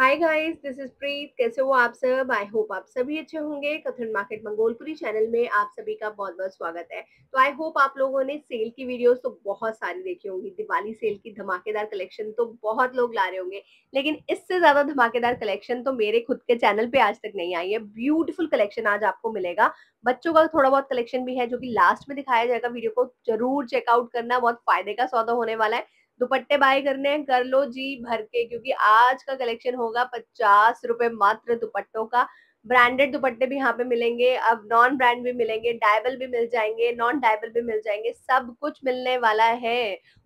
Hi guys this is Preet कैसे हो आप सब आई होप आप सभी अच्छे होंगे कथन मार्केट मंगोलपुरी चैनल में आप सभी का बहुत बहुत स्वागत है तो आई होप आप लोगों ने सेल की वीडियोस तो बहुत सारी देखी होंगी दिवाली सेल की धमाकेदार कलेक्शन तो बहुत लोग ला रहे होंगे लेकिन इससे ज्यादा धमाकेदार कलेक्शन तो मेरे खुद के चैनल पे आज तक नहीं आई है ब्यूटिफुल कलेक्शन आज आपको मिलेगा बच्चों का थोड़ा बहुत कलेक्शन भी है जो कि लास्ट में दिखाया जाएगा वीडियो को जरूर चेकआउट करना बहुत फायदे का सौदा होने वाला है दुपट्टे बाय करने हैं कर लो जी भर के क्योंकि आज का कलेक्शन होगा पचास रुपए मात्र दुपट्टों का ब्रांडेड दुपट्टे भी यहाँ पे मिलेंगे अब नॉन ब्रांड भी मिलेंगे डायबल भी मिल जाएंगे नॉन डायबल भी मिल जाएंगे सब कुछ मिलने वाला है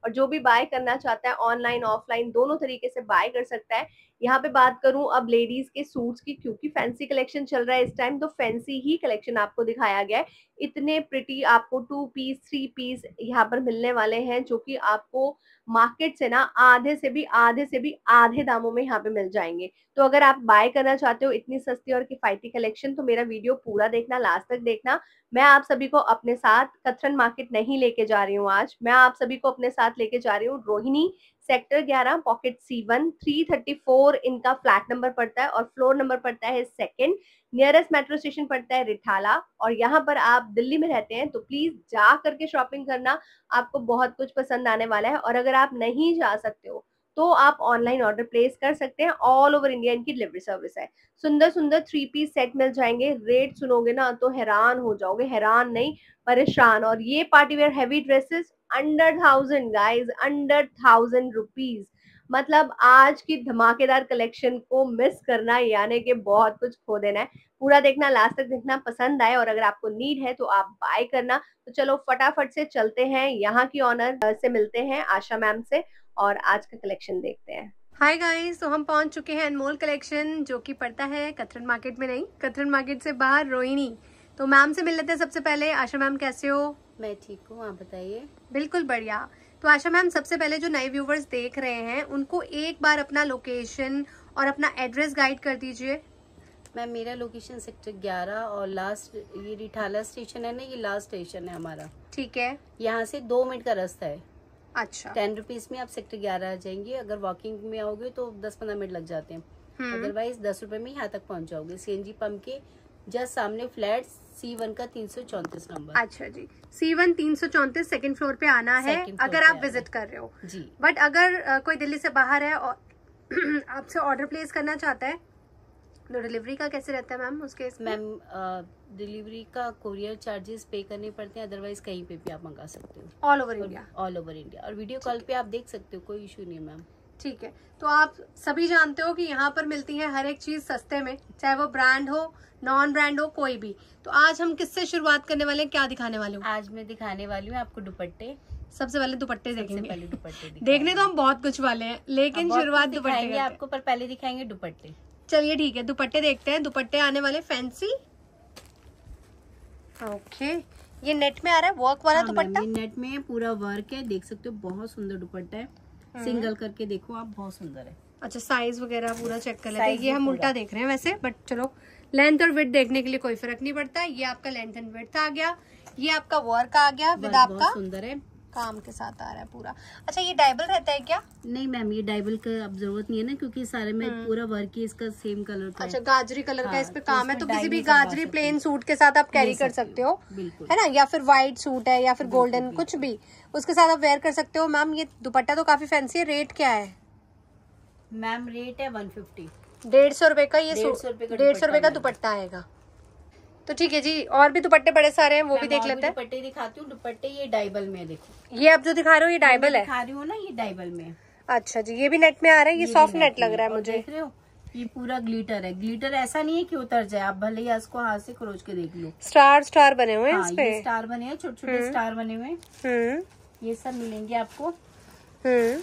और जो भी बाय करना चाहता है ऑनलाइन ऑफलाइन दोनों तरीके से बाय कर सकता है यहाँ पे बात करूं अब लेडीज के सूट्स की क्योंकि फैंसी कलेक्शन चल रहा है इस टाइम तो फैंसी ही कलेक्शन आपको दिखाया गया है इतने प्रिटी आपको टू पीस थ्री पीस यहाँ पर मिलने वाले हैं जो कि आपको मार्केट से ना आधे से भी आधे से भी आधे दामों में यहाँ पे मिल जाएंगे तो अगर आप बाय करना चाहते हो इतनी सस्ती और किफायती कलेक्शन तो मेरा वीडियो पूरा देखना लास्ट तक देखना मैं आप सभी को अपने साथ कथरन मार्केट नहीं लेके जा रही हूँ आज मैं आप सभी को अपने साथ लेके जा रही हूँ Rohini sector 11 pocket C one three thirty four इनका फ्लैट नंबर पड़ता है और फ्लोर नंबर पड़ता है सेकंड नियरेस्ट मेट्रो स्टेशन पड़ता है रिठाला और यहाँ पर आप दिल्ली में रहते हैं तो प्लीज जा करके शॉपिंग करना आपको बहुत कुछ पसंद आने वाला है और अगर आप नहीं जा सकते हो तो आप ऑनलाइन ऑर्डर प्लेस कर सकते हैं ऑल ओवर इंडिया इनकी डिलीवरी सर्विस है सुंदर सुंदर थ्री पीस सेट मिल जाएंगे रेट सुनोगे ना तो हैरान हो जाओगे हैरान नहीं परेशान और ये party wear heavy dresses under thousand guys under thousand rupees मतलब आज की धमाकेदार कलेक्शन को मिस करना यानी कि बहुत कुछ खो देना है पूरा देखना लास्ट तक देखना पसंद आए और अगर आपको नीड है तो आप बाय करना तो चलो फटाफट से चलते हैं यहाँ की ऑनर से मिलते हैं आशा मैम से और आज का कलेक्शन देखते हैं हाय गाइस तो हम पहुंच चुके हैं अनमोल कलेक्शन जो कि पड़ता है कथरन मार्केट में नहीं कथरन मार्केट से बाहर रोहिणी तो मैम से मिल लेते हैं सबसे पहले आशा मैम कैसे हो मैं ठीक हूँ आप बताइए बिल्कुल बढ़िया तो आशा मैम सबसे पहले जो नए व्यूवर्स देख रहे हैं उनको एक बार अपना लोकेशन और अपना एड्रेस गाइड कर दीजिए मैम मेरा लोकेशन सेक्टर ग्यारह और लास्ट ये रिठाला स्टेशन है ना ये लास्ट स्टेशन है हमारा ठीक है यहाँ से दो मिनट का रास्ता है अच्छा टेन रुपीज में आप सेक्टर ग्यारह आ जाएंगे अगर वॉकिंग में आओगे तो दस पंद्रह मिनट लग जाते हैं अदरवाइज हम्म। दस रुपए में यहाँ तक पहुँच जाओगे सी एन जी पंप के जस्ट सामने फ्लैट सी वन का तीन सौ चौंतीस नंबर अच्छा जी सी वन तीन सौ चौंतीस सेकेंड फ्लोर पे आना है अगर आप विजिट कर रहे हो जी बट अगर आ, कोई दिल्ली से बाहर है और आपसे ऑर्डर प्लेस करना चाहता है तो डिलीवरी का कैसे रहता है मैम उसके मैम डिलीवरी का कोरियर चार्जेस पे करने पड़ते हैं अदरवाइज कहीं पे भी आप मंगा सकते हो all over India all over India और वीडियो कॉल पे आप देख सकते हो कोई इशू नहीं है मैम ठीक है तो आप सभी जानते हो कि यहाँ पर मिलती है हर एक चीज सस्ते में चाहे वो ब्रांड हो नॉन ब्रांड हो कोई भी तो आज हम किससे शुरुआत करने वाले हैं क्या दिखाने वाले हूँ आज मैं दिखाने वाली हूँ आपको दुपट्टे सबसे पहले दुपट्टे देखेंगे पहले दुपट्टे देखने तो हम बहुत कुछ वाले हैं लेकिन शुरुआत दुपट्टे आपको पर पहले दिखाएंगे दुपट्टे चलिए ठीक है दुपट्टे देखते हैं दुपट्टे आने वाले फैंसी ओके ये नेट में आ रहा है वर्क वाला हाँ दुपट्टा नेट में पूरा वर्क है देख सकते हो बहुत सुंदर दुपट्टा है हम्म। सिंगल करके देखो आप बहुत सुंदर है अच्छा साइज वगैरह पूरा चेक कर लेते हैं ये हम उल्टा देख रहे हैं वैसे बट चलो लेंथ और वेट देखने के लिए कोई फर्क नहीं पड़ता ये आपका लेंथ एंड वेट आ गया ये आपका वर्क आ गया विद आपका सुंदर है काम के साथ आ रहा है पूरा अच्छा ये डाइबल रहता है क्या नहीं मैम ये डाइबल का अब जरूरत नहीं है ना क्योंकि सारे में हम्म। पूरा वर्क ही इसका सेम कलर का अच्छा गाजरी कलर का हाँ, इस पे काम है तो, तो किसी भी गाजरी प्लेन सूट के साथ आप कैरी कर सकते हो है ना या फिर व्हाइट सूट है या फिर गोल्डन कुछ भी उसके साथ आप वेयर कर सकते हो मैम ये दुपट्टा तो काफी फैंसी है रेट क्या है मैम रेट है वन फिफ्टी डेढ़ सौ रुपए का ये डेढ़ सौ रुपए का दुपट्टा आएगा तो ठीक है जी और भी दुपट्टे बड़े सारे हैं वो भी देख लेते हैं दुपट्टे दिखाती हूँ दुपट्टे ये डाइबल में देखो ये आप जो दिखा रहे हो ये डाइबल है दिखा रही हूँ ना ये डाइबल में अच्छा जी ये भी नेट में आ रहा है ये, ये सॉफ्ट नेट लग रहा है मुझे देख रहे हो ये पूरा ग्लिटर है ग्लिटर ऐसा नहीं है कि उतर जाए आप भले ही इसको हाथ से खरोज के देख लो स्टार स्टार बने हुए हैं हाँ, स्टार बने हैं छोटे छोटे हम्म। स्टार बने हुए हम्म। ये सब मिलेंगे आपको हम्म।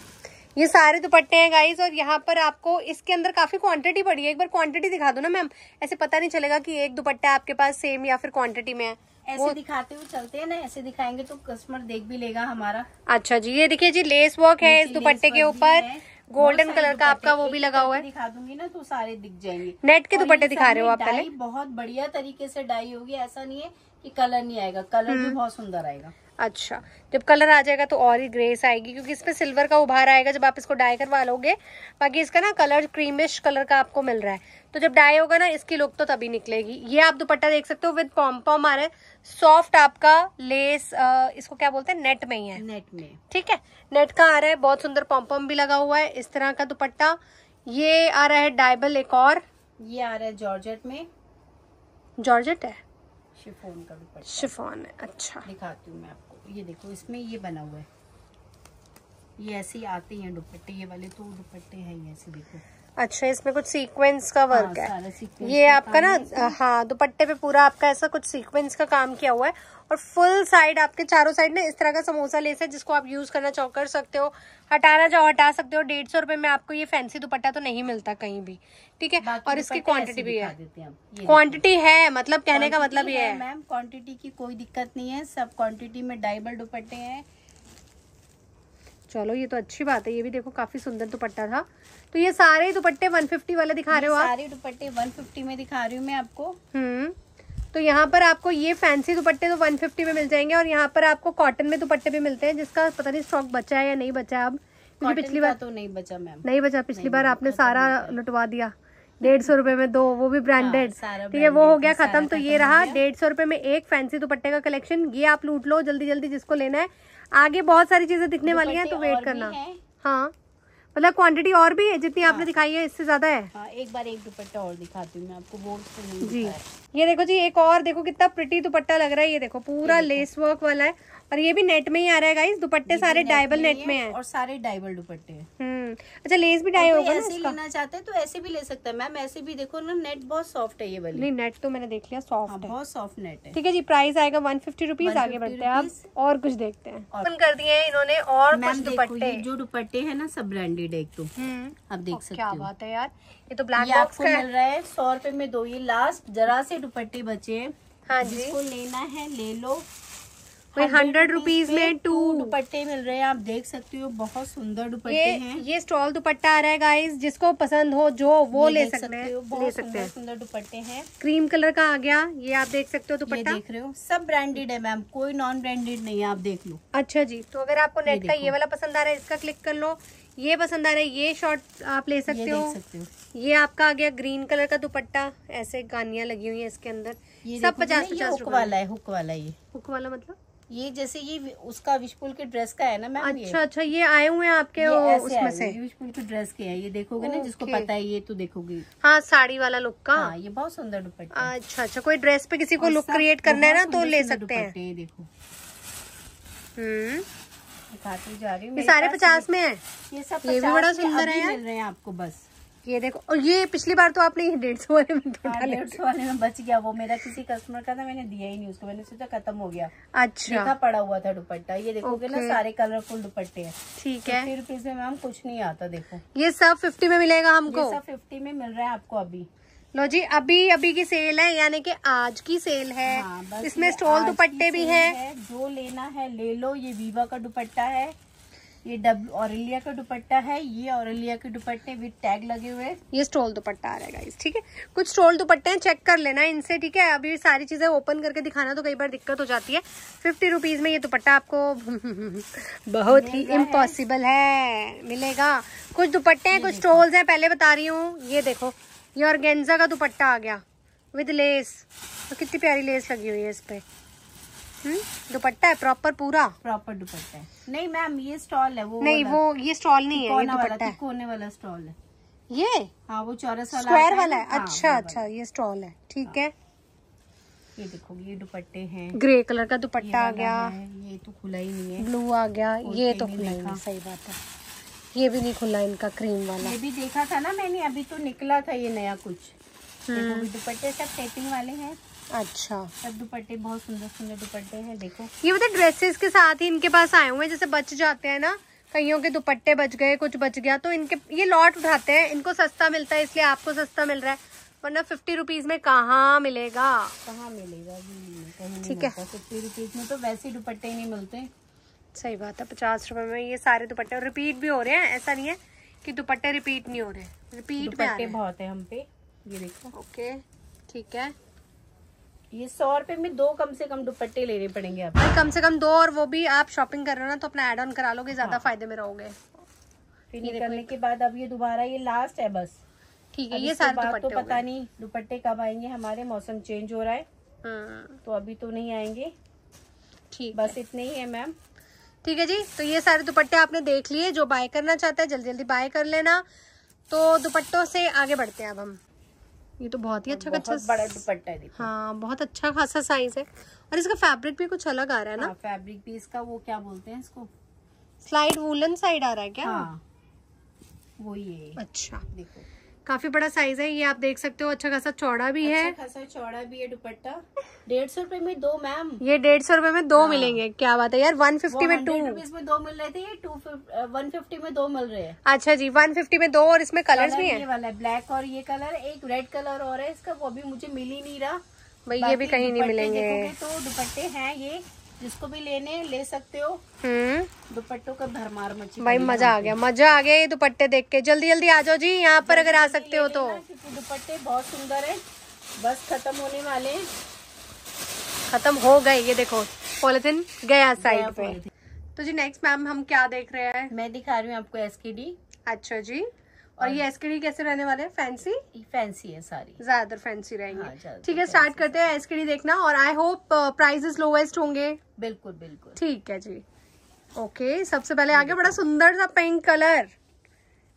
ये सारे दुपट्टे हैं गाइज और यहाँ पर आपको इसके अंदर काफी क्वांटिटी पड़ी है एक बार क्वांटिटी दिखा दो ना मैम ऐसे पता नहीं चलेगा कि एक दुपट्टा आपके पास सेम या फिर क्वांटिटी में है ऐसे दिखाते हुए चलते हैं ना ऐसे दिखाएंगे तो कस्टमर देख भी लेगा हमारा अच्छा जी ये देखिए जी लेस वर्क है इस दुपट्टे के ऊपर गोल्डन कलर का आपका वो भी लगा हुआ है दिखा दूंगी ना तो सारे दिख जाएंगे नेट के दुपट्टे दिखा रहे हो आप पहले बहुत बढ़िया तरीके से डाई होगी ऐसा नहीं है कि कलर नहीं आएगा कलर भी हम्म। बहुत सुंदर आएगा अच्छा जब कलर आ जाएगा तो और ही ग्रेस आएगी क्योंकि इस पर सिल्वर का उभार आएगा जब आप इसको डाई करवा लोगे बाकी इसका ना कलर क्रीमिश कलर का आपको मिल रहा है तो जब डाई होगा ना इसकी लुक तो तभी निकलेगी ये आप दुपट्टा देख सकते हो विद पॉम्पॉम आ रहा है सॉफ्ट आपका लेस आ, इसको क्या बोलते हैं नेट में ही है नेट में ठीक है नेट का आ रहा है बहुत सुंदर पॉम्पॉम भी लगा हुआ है इस तरह का दुपट्टा ये आ रहा है डायबल एक और ये आ रहा है जॉर्जेट में जॉर्जेट है शिफोन का शिफोन है अच्छा दिखाती हूँ मैं आपको ये देखो इसमें ये बना हुआ है ये ऐसे ही आते हैं दुपट्टे ये वाले तो दुपट्टे हैं ये ऐसे देखो अच्छा इसमें कुछ सीक्वेंस का वर्क हाँ, है ये आपका ना हाँ दुपट्टे पे पूरा आपका ऐसा कुछ सीक्वेंस का काम किया हुआ है और फुल साइड आपके चारों साइड ना इस तरह का समोसा लेस है जिसको आप यूज करना चाहो कर सकते हो हटाना चाहो हटा सकते हो डेढ़ सौ रुपए में आपको ये फैंसी दुपट्टा तो नहीं मिलता कहीं भी ठीक है और इसकी क्वांटिटी भी है क्वांटिटी है मतलब कहने का मतलब ये है मैम क्वांटिटी की कोई दिक्कत नहीं है सब क्वांटिटी में डाइबल दुपट्टे है चलो ये तो अच्छी बात है ये भी देखो काफी सुंदर दुपट्टा था तो ये सारे दुपट्टे 150 वाले दिखा रहे हो आप सारे दुपट्टे 150 में दिखा रही हूँ मैं आपको हम्म तो यहाँ पर आपको ये फैंसी दुपट्टे तो 150 में मिल जाएंगे और यहाँ पर आपको कॉटन में दुपट्टे भी मिलते हैं जिसका पता नहीं स्टॉक बचा है या नहीं बचा अब क्योंकि पिछली बार तो नहीं बचा मैम नहीं बचा पिछली बार आपने सारा लुटवा दिया डेढ़ सौ रुपए में दो वो भी ब्रांडेड हाँ, ठीक है वो हो गया खत्म तो ये रहा डेढ़ सौ रुपए में एक फैंसी दुपट्टे का कलेक्शन ये आप लूट लो जल्दी जल्दी जिसको लेना है आगे बहुत सारी चीजें दिखने वाली हैं तो वेट करना हाँ मतलब क्वांटिटी और भी है जितनी हाँ। आपने दिखाई है इससे ज्यादा है हाँ, एक बार एक दुपट्टा और दिखाती हूँ आपको वो तो जी ये देखो जी एक और देखो कितना प्रिटी दुपट्टा लग रहा है ये देखो पूरा लेस वर्क वाला है और ये भी नेट में ही आ रहा है गाइस दुपट्टे सारे डायबल नेट में है और सारे डायबल दुपट्टे हैं हम्म, अच्छा लेस भी डाई होगा ऐसे लेना चाहते हैं तो ऐसे भी ले सकते हैं मैम ऐसे भी देखो ना नेट बहुत सॉफ्ट है ये वाली नहीं नेट तो मैंने देख लिया सॉफ्ट हाँ, है बहुत सॉफ्ट नेट है ठीक है जी प्राइस आएगा वन फिफ्टी आगे बढ़ते हैं आप और कुछ देखते हैं ओपन कर दिए इन्होंने और कुछ दुपट्टे जो दुपट्टे है ना सब ब्रांडेड है एक तो हम्म, आप देख सकते क्या बात है यार ये तो ब्लैक बॉक्स मिल रहा है सौ रुपए में दो ये लास्ट जरा से दुपट्टे बचे हाँ जी जिसको लेना है ले लो भाई हंड्रेड रुपीज में टू दुपट्टे मिल रहे हैं आप देख सकते हो बहुत सुंदर दुपट्टे ये, हैं ये स्टॉल दुपट्टा आ रहा है गाइस जिसको पसंद हो जो वो ले सकते हैं ले सकते हैं सुंदर दुपट्टे हैं क्रीम कलर का आ गया ये आप देख सकते हो दुपट्टा देख रहे हो सब ब्रांडेड है मैम कोई नॉन ब्रांडेड नहीं है आप देख लो अच्छा जी तो अगर आपको नेट का ये वाला पसंद आ रहा है इसका क्लिक कर लो ये पसंद आ रहा है ये शॉर्ट आप ले सकते हो सकते हो ये आपका आ गया ग्रीन कलर का दुपट्टा ऐसे गानियां लगी हुई है इसके अंदर सब पचास पचास वाला है हुक वाला ये हुक वाला मतलब ये जैसे ये उसका विशपुल के ड्रेस का है ना मैम अच्छा ये? अच्छा ये आए हुए हैं आपके ये ओ, उसमें से विशपुल के ड्रेस के है ये देखोगे ना जिसको पता है ये तो देखोगे हाँ साड़ी वाला लुक का हाँ, ये बहुत सुंदर दुपट्टा अच्छा अच्छा कोई ड्रेस पे किसी को लुक क्रिएट करना है ना तो ले सकते हैं देखो हम्म सारे पचास में है ये सब ये भी बड़ा सुंदर है आपको बस ये देखो और ये पिछली बार तो आपने डेढ़ सौ वाले में हाँ, डेढ़ सौ वाले में बच गया वो मेरा किसी कस्टमर का था मैंने दिया ही नहीं उसको मैंने सोचा खत्म हो गया अच्छा पड़ा हुआ था दुपट्टा ये देखोगे ना सारे कलरफुल दुपट्टे हैं ठीक तो है फिफ्टी रुपीज में मैम कुछ नहीं आता देखो ये सब फिफ्टी में मिलेगा हमको सब फिफ्टी में मिल रहा है आपको अभी लो जी अभी अभी की सेल है यानी कि आज की सेल है हाँ, इसमें स्टॉल दुपट्टे भी हैं है, जो लेना है ले लो ये वीवा का दुपट्टा है ये डब्ल्यू और का दुपट्टा है ये औरलिया के दुपट्टे विद टैग लगे हुए ये स्टोल दुपट्टा आ रहेगा इस ठीक है कुछ स्टोल दुपट्टे हैं चेक कर लेना इनसे ठीक है अभी सारी चीजें ओपन करके दिखाना तो कई बार दिक्कत हो जाती है फिफ्टी रुपीज में ये दुपट्टा आपको बहुत ही इम्पॉसिबल है मिलेगा कुछ दुपट्टे हैं कुछ स्टोल्स हैं पहले बता रही हूँ ये देखो ये ऑर्गेन्जा का दुपट्टा आ गया विद लेस तो कितनी प्यारी लेस लगी हुई है इस पर हम्म, दुपट्टा है प्रॉपर पूरा प्रॉपर दुपट्टा है नहीं मैम ये स्टॉल है वो नहीं वो ये स्टॉल नहीं है कोने वाला कोने वाला स्टॉल है ये हाँ वो चौरस वाला स्क्वायर वाला है हाँ, अच्छा अच्छा ये स्टॉल है ठीक हाँ। है ये देखो ये दुपट्टे हैं ग्रे कलर का दुपट्टा आ गया ये तो खुला ही नहीं है ब्लू आ गया ये तो, तो खुला ही नहीं सही बात है ये भी नहीं खुला इनका क्रीम वाला ये भी देखा था ना मैंने अभी तो निकला था ये नया कुछ हम्म। दुपट्टे सब टेपिंग वाले हैं अच्छा सब दुपट्टे बहुत सुंदर सुंदर दुपट्टे हैं देखो ये मतलब ड्रेसेस के साथ ही इनके पास आए हुए हैं जैसे बच जाते हैं ना कईयों के दुपट्टे बच गए कुछ बच गया तो इनके ये लॉट उठाते हैं इनको सस्ता मिलता है इसलिए आपको सस्ता मिल रहा है वरना फिफ्टी रुपीज में कहाँ मिलेगा कहाँ मिलेगा ठीक है फिफ्टी रुपीज में तो वैसे दुपट्टे नहीं मिलते सही बात है पचास रुपए में ये सारे दुपट्टे और रिपीट भी हो रहे हैं ऐसा नहीं है कि दुपट्टे रिपीट नहीं हो रहे रिपीट बहुत है हम पे ये देखो ओके ठीक है ये सौ रुपए में दो कम से कम दुपट्टे लेने पड़ेंगे आप कम से कम दो और वो भी आप शॉपिंग कर रहे हो ना तो अपना एड ऑन करा लोगे ज्यादा हाँ। फायदे में रहोगे करने के बाद अब ये दोबारा ये लास्ट है बस ठीक है ये सारे तो पता नहीं दुपट्टे कब आएंगे हमारे मौसम चेंज हो रहा है हाँ। तो अभी तो नहीं आएंगे ठीक बस इतने ही है मैम ठीक है जी तो ये सारे दुपट्टे आपने देख लिए जो बाय करना चाहता है जल्दी जल्दी बाय कर लेना तो दुपट्टों से आगे बढ़ते हैं अब हम ये तो बहुत ही अच्छा बहुत अच्छा बड़ा दुपट्टा है हाँ बहुत अच्छा खासा साइज है और इसका फैब्रिक भी कुछ अलग आ रहा है ना हाँ, फैब्रिक भी इसका वो क्या बोलते हैं इसको स्लाइड वुलन साइड आ रहा है क्या हाँ, वो ये अच्छा देखो काफी बड़ा साइज है ये आप देख सकते हो अच्छा खासा चौड़ा भी अच्छा है खासा चौड़ा भी है दुपट्टा डेढ़ सौ रूपये में दो मैम ये डेढ़ सौ रूपये में दो हाँ। मिलेंगे क्या बात है यार वन फिफ्टी में टू में दो मिल रहे थे ये टू वन फिफ्टी में दो मिल रहे हैं अच्छा जी वन फिफ्टी में दो और इसमें कलर भी है वाला ब्लैक और ये कलर एक रेड कलर और है इसका वो भी मुझे मिल ही नहीं रहा भाई ये भी कहीं नहीं मिलेंगे तो दुपट्टे हैं ये जिसको भी लेने ले सकते हो हम्म। दुपट्टों का भरमार मची भाई मजा आ गया मजा आ गया ये दुपट्टे देख के जल्दी जल्दी आ जाओ जी यहाँ पर अगर आ सकते हो तो दुपट्टे बहुत सुंदर है बस खत्म होने वाले खत्म हो गए ये देखो पॉलिथिन गया साइड पे तो जी नेक्स्ट मैम हम क्या देख रहे हैं मैं दिखा रही हूँ आपको एस अच्छा जी और ये एसकेडी कैसे रहने वाले हैं फैंसी फैंसी है सारी ज्यादातर फैंसी रहेंगे हाँ, ठीक है स्टार्ट करते हैं एसकेडी देखना और आई होप प्राइजेस लोवेस्ट होंगे बिल्कुल बिल्कुल ठीक है जी ओके सबसे पहले आगे बड़ा सुंदर सा पिंक कलर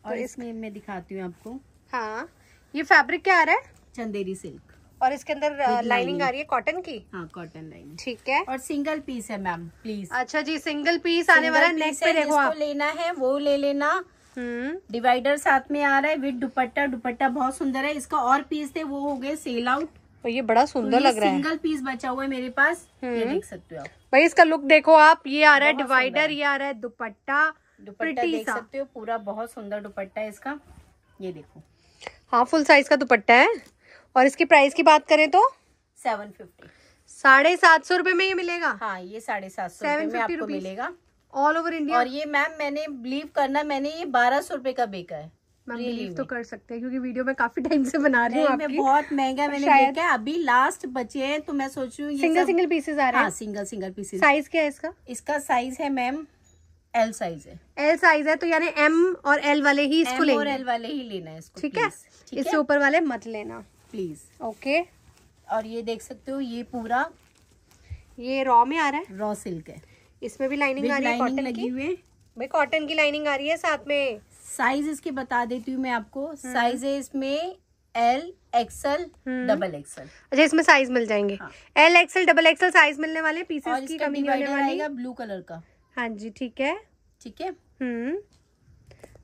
और तो इसमें मैं दिखाती हूँ आपको हाँ ये फैब्रिक क्या आ रहा है चंदेरी सिल्क और इसके अंदर लाइनिंग uh, आ रही है कॉटन की हाँ कॉटन लाइनिंग ठीक है और सिंगल पीस है मैम प्लीज अच्छा जी सिंगल पीस आने वाला नेक्स्ट पे देखो आप लेना है वो ले लेना हम्म। डिवाइडर साथ में आ रहा है विद दुपट्टा दुपट्टा बहुत सुंदर है इसका और पीस थे वो हो गए सेल आउट और ये बड़ा तो सुंदर तो लग रहा है सिंगल पीस बचा हुआ है मेरे पास ये हम्म। देख सकते हो आप भाई इसका लुक देखो आप ये आ रहा है डिवाइडर ये आ रहा है दुपट्टा दुपट्टा देख सकते हो पूरा बहुत सुंदर दुपट्टा है इसका ये देखो हाँ फुल साइज का दुपट्टा है और इसकी प्राइस की बात करें तो सेवन फिफ्टी साढ़े सात सौ रूपये में ये मिलेगा हाँ ये साढ़े सात सौ में आपको मिलेगा ऑल ओवर इंडिया और ये मैम मैंने बिलीव करना मैंने ये बारह सौ रुपए का बेका है बिलीव तो कर सकते हैं क्योंकि वीडियो में काफी टाइम से बना रही हूँ बहुत महंगा मैंने देखा है अभी लास्ट बचे हैं तो मैं सोचू सिंगल सिंगल पीसेज आ रहे हैं सिंगल सिंगल पीसेज साइज क्या है इसका इसका साइज है मैम एल साइज है एल साइज है तो यानी एम और एल वाले ही इसको लेना और एल वाले ही लेना है इसको ठीक है इससे ऊपर वाले मत लेना प्लीज ओके और ये देख सकते हो ये पूरा ये रॉ में आ रहा है रॉ सिल्क है इसमें भी लाइनिंग आ रही है कॉटन हुई हुए भाई कॉटन की लाइनिंग आ रही है साथ में साइज इसकी बता देती हूँ मैं आपको साइज हम्म। है इसमें एल एक्सएल डबल एक्सएल अच्छा इसमें साइज मिल जाएंगे L XL double XL size मिलने वाले पीसेस की कमी होने वाली ब्लू कलर का हाँ जी ठीक है ठीक है हम्म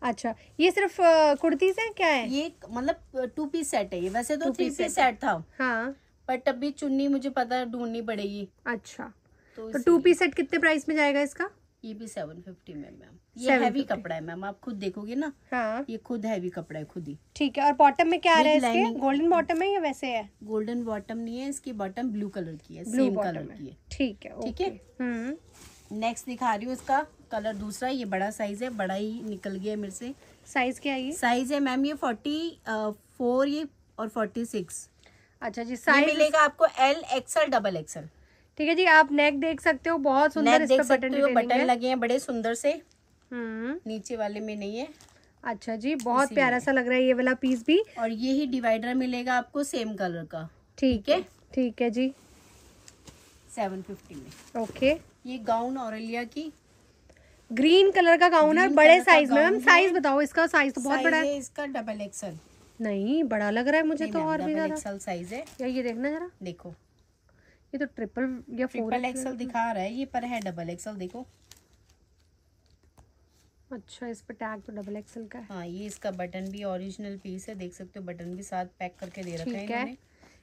अच्छा ये सिर्फ कुर्तीज है क्या है ये मतलब टू पीस सेट है ये वैसे तो थ्री पीस सेट था हाँ बट अभी चुन्नी मुझे पता ढूंढनी पड़ेगी अच्छा तो, तो टू पी सेट कितने प्राइस में जाएगा इसका ये भी सेवन फिफ्टी में मैम ये हैवी कपड़ा है मैम आप खुद देखोगे ना हाँ ये खुद हैवी कपड़ा है खुद ही ठीक है और बॉटम में क्या रहा है गोल्डन बॉटम है या वैसे है गोल्डन बॉटम नहीं है इसकी बॉटम ब्लू कलर की है सेम कलर की है ठीक है ठीक है नेक्स्ट हम्म। दिखा रही हूँ इसका कलर दूसरा ये बड़ा साइज है बड़ा ही निकल गया मेरे से साइज क्या है साइज है मैम ये फोर्टी फोर ये और फोर्टी सिक्स अच्छा जी साइज मिलेगा आपको एल एक्सएल डबल एक्सएल ठीक है जी आप नेक देख सकते हो बहुत सुंदर इस पे बटन हो बटन लगे हैं बड़े सुंदर से हम्म। नीचे वाले में नहीं है अच्छा जी बहुत प्यारा सा लग रहा है ये वाला पीस भी और ये ही डिवाइडर मिलेगा आपको सेम कलर का ठीक है ठीक है जी सेवन फिफ्टी में ओके ये गाउन और की ग्रीन कलर का गाउन है बड़े साइज में मैम साइज बताओ इसका साइज तो बहुत बड़ा है इसका डबल एक्सल नहीं बड़ा लग रहा है मुझे तो और भी ज्यादा साइज है ये देखना जरा देखो ये तो ट्रिपल या फोर एक्सल दिखा रहा है ये पर है डबल एक्सल देखो अच्छा इस पर टैग तो डबल एक्सल का है हाँ ये इसका बटन भी ओरिजिनल पीस है देख सकते हो बटन भी साथ पैक करके दे रखा है ठीक है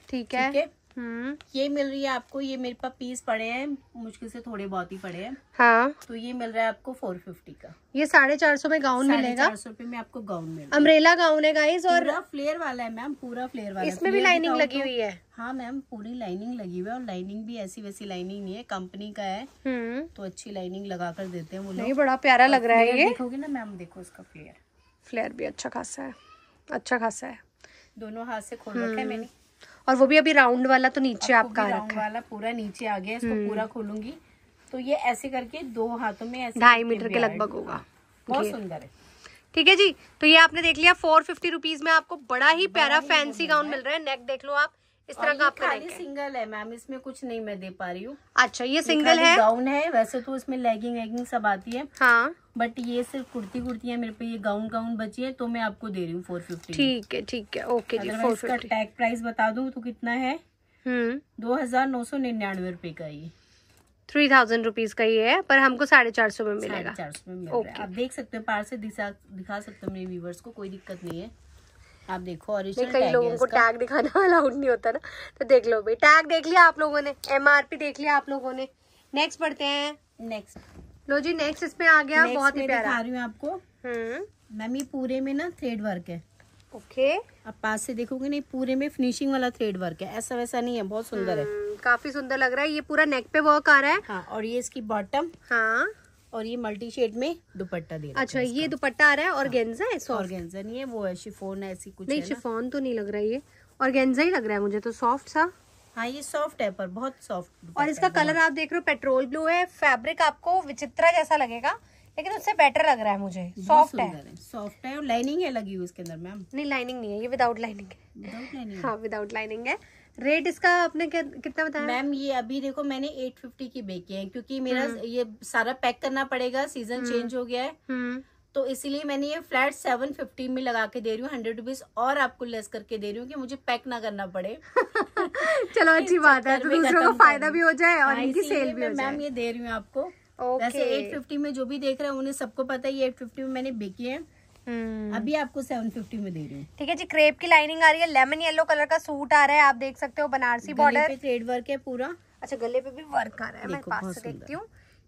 ठीक है हम्म। ये मिल रही है आपको ये मेरे पास पीस पड़े हैं मुश्किल से थोड़े बहुत ही पड़े हैं हाँ तो ये मिल रहा है आपको फोर फिफ्टी का ये साढ़े चार सौ में गाउन मिलेगा चार सौ रूपये में आपको गाउन मिलेगा अम्ब्रेला गाउन है गाइस और फ्लेयर वाला है मैम पूरा फ्लेयर वाला इसमें भी लाइनिंग लगी तो- हुई है हाँ मैम पूरी लाइनिंग लगी हुई है और लाइनिंग भी ऐसी वैसी लाइनिंग नहीं है कंपनी का है हम्म। तो अच्छी लाइनिंग लगा कर देते हैं मुझे बड़ा प्यारा लग रहा है ये देखोगे ना मैम देखो उसका फ्लेयर फ्लेयर भी अच्छा खासा है अच्छा खासा है दोनों हाथ से खोल रखा है हम्म। मैंने और वो भी अभी राउंड वाला तो नीचे आपका राउंड वाला पूरा नीचे आ गया इसको हम्म। पूरा खोलूंगी तो ये ऐसे करके दो हाथों में ढाई मीटर के लगभग होगा बहुत सुंदर है ठीक है जी तो ये आपने देख लिया फोर फिफ्टी रुपीज में आपको बड़ा ही प्यारा फैंसी गाउन मिल रहा है नेक देख लो आप इस तरह का आपका सिंगल है मैम इसमें कुछ नहीं मैं दे पा रही हूँ अच्छा ये सिंगल है गाउन है वैसे तो इसमें लेगिंग वेगिंग सब आती है हाँ बट ये सिर्फ कुर्ती कुर्ती है मेरे पे ये गाउन गाउन बची है तो मैं आपको दे रही हूँ फोर फिफ्टी ठीक है ठीक है ओके जी फोर इसका टैग प्राइस बता दू तो कितना है हम्म। दो हजार नौ सौ निन्यानवे रुपए का ये थ्री थाउजेंड रुपीज का ये है पर हमको साढ़े चार सौ में मिलेगा चार सौ में मिल okay. आप देख सकते हो पार से दिखा सकते हो मेरे व्यूवर्स को कोई दिक्कत नहीं है आप देखो ओरिजिनल कई लोगों को टैग दिखाना अलाउड नहीं होता ना तो देख लो भाई टैग देख लिया आप लोगों ने एम देख लिया आप लोगों ने नेक्स्ट पढ़ते हैं नेक्स्ट लो जी नेक्स्ट इसमें आ गया next बहुत ही प्यारा दिखा रही हूँ आपको हम्म। मैम ये पूरे में ना थ्रेड वर्क है ओके okay. अब पास से देखोगे नहीं पूरे में फिनिशिंग वाला थ्रेड वर्क है ऐसा वैसा नहीं है बहुत सुंदर है हम्म, काफी सुंदर लग रहा है ये पूरा नेक पे वर्क आ रहा है हाँ, और ये इसकी बॉटम हाँ और ये मल्टी शेड में दुपट्टा दे अच्छा ये दुपट्टा आ रहा है और गेंजा है हाँ, और गेंजा नहीं है वो है शिफोन ऐसी कुछ नहीं शिफोन तो नहीं लग रहा है ये और गेंजा ही लग रहा है मुझे तो सॉफ्ट सा हाँ ये सॉफ्ट है पर बहुत सॉफ्ट और इसका कलर आप देख रहे हो पेट्रोल ब्लू है फैब्रिक आपको विचित्रा जैसा लगेगा लेकिन उससे बेटर लग रहा है मुझे सॉफ्ट है सॉफ्ट है और लाइनिंग है लगी हुई इसके अंदर मैम नहीं लाइनिंग नहीं है ये विदाउट लाइनिंग है विदाउट लाइनिंग हाँ विदाउट लाइनिंग है रेट इसका आपने कितना बताया मैम ये अभी देखो मैंने 850 की बेची है क्योंकि मेरा हम्म। ये सारा पैक करना पड़ेगा सीजन चेंज हम्म। हो गया है हम्म। तो इसीलिए मैंने ये फ्लैट सेवन फिफ्टी में लगा के दे रही हूँ हंड्रेड रुपीज और आपको लेस करके दे रही हूँ कि मुझे पैक ना करना पड़े चलो अच्छी बात है तो दूसरों को फायदा भी हो जाए और हाँ, इनकी सेल भी मैम ये दे रही हूँ आपको वैसे एट फिफ्टी में जो भी देख रहे हैं उन्हें सबको पता है ये एट फिफ्टी में मैंने बेकी है हम्म। अभी आपको सेवन फिफ्टी में दे रही हूँ ठीक है जी क्रेप की लाइनिंग आ रही है लेमन येलो कलर का सूट आ रहा है आप देख सकते हो बनारसी बॉर्डर थ्रेड वर्क है पूरा अच्छा गले पे भी वर्क आ रहा है मैं पास से देखती हूँ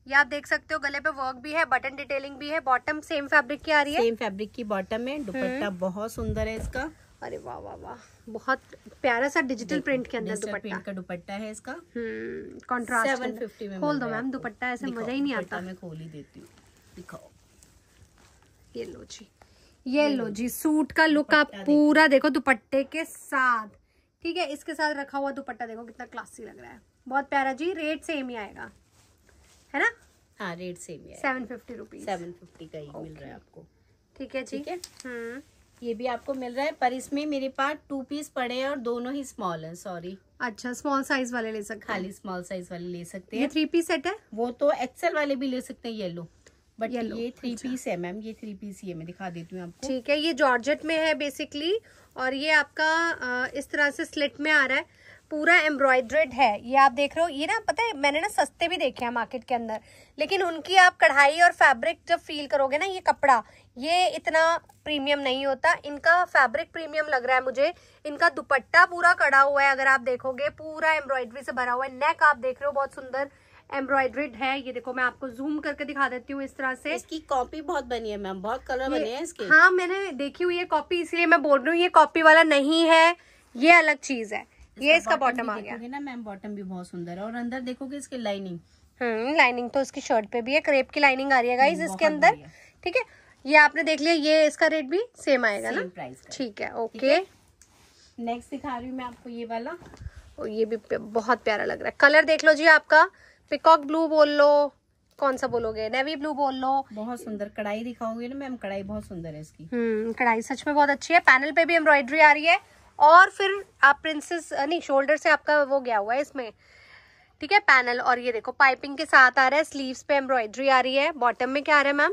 ये आप देख सकते हो गले पे वर्क भी है बटन डिटेलिंग भी है बॉटम सेम फैब्रिक की आ रही है सेम फैब्रिक की बॉटम है दुपट्टा हम्म। बहुत सुंदर है इसका अरे वाह वाह वाह बहुत प्यारा सा डिजिटल प्रिंट के अंदर दुपट्टा का दुपट्टा है इसका कॉन्ट्रास्ट सेवन फिफ्टी में खोल दो मैम दुपट्टा ऐसे मजा ही नहीं आता मैं खोल ही देती हूँ दिखाओ ये लो जी ये लो जी सूट का लुक आप पूरा देखो दुपट्टे के साथ ठीक है इसके साथ रखा हुआ दुपट्टा देखो कितना क्लासी लग रहा है बहुत प्यारा जी रेट सेम ही आएगा है ना हाँ रेट सेम ही seven fifty rupees seven fifty का ही मिल रहा है आपको ठीक है ठीक है हम्म। ये भी आपको मिल रहा है पर इसमें मेरे पास टू पीस पड़े हैं और दोनों ही स्मॉल हैं सॉरी अच्छा स्मॉल साइज वाले ले सकते खाली स्मॉल साइज वाले ले सकते हैं थ्री पीस सेट है वो तो एक्सेल वाले भी ले सकते हैं येलो बट ये थ्री अच्छा। पीस है मैम ये थ्री पीस ही है मैं दिखा देती हूँ आपको ठीक है ये जॉर्जेट में है बेसिकली और ये आपका इस तरह से स्लिट में आ रहा है पूरा एम्ब्रॉयड्रेड है ये आप देख रहे हो ये ना पता है मैंने ना सस्ते भी देखे हैं मार्केट के अंदर लेकिन उनकी आप कढ़ाई और फैब्रिक जब फील करोगे ना ये कपड़ा ये इतना प्रीमियम नहीं होता इनका फैब्रिक प्रीमियम लग रहा है मुझे इनका दुपट्टा पूरा कड़ा हुआ है अगर आप देखोगे पूरा एम्ब्रॉयड्री से भरा हुआ है नेक आप देख रहे हो बहुत सुंदर एम्ब्रॉयड्रेड है ये देखो मैं आपको जूम करके दिखा देती हूँ इस तरह से इसकी कॉपी बहुत बनी है मैम बहुत कलर बने हैं इसके हाँ मैंने देखी हुई है कॉपी इसलिए मैं बोल रही हूँ ये कॉपी वाला नहीं है ये अलग चीज है ये इसका बॉटम आ गया ना मैम बॉटम भी बहुत सुंदर है और अंदर देखोगे इसकी लाइनिंग हम्म लाइनिंग तो इसकी शर्ट पे भी है क्रेप की लाइनिंग आ रही है गाइस हम्म, इसके अंदर ठीक है ये आपने देख लिया ये इसका रेट भी सेम आएगा सेम ना ठीक है ओके नेक्स्ट दिखा रही हूँ मैं आपको ये वाला और ये भी बहुत प्यारा लग रहा है कलर देख लो जी आपका पिकॉक ब्लू बोल लो कौन सा बोलोगे नेवी ब्लू बोल लो बहुत सुंदर कढ़ाई दिखाओगे ना मैम कढ़ाई बहुत सुंदर है इसकी हम्म कढ़ाई सच में बहुत अच्छी है पैनल पे भी एम्ब्रॉयडरी आ रही है और फिर आप प्रिंसेस नहीं शोल्डर से आपका वो गया हुआ है इसमें ठीक है पैनल और ये देखो पाइपिंग के साथ आ रहा है स्लीव पे एम्ब्रॉयडरी आ रही है बॉटम में क्या आ रहा है मैम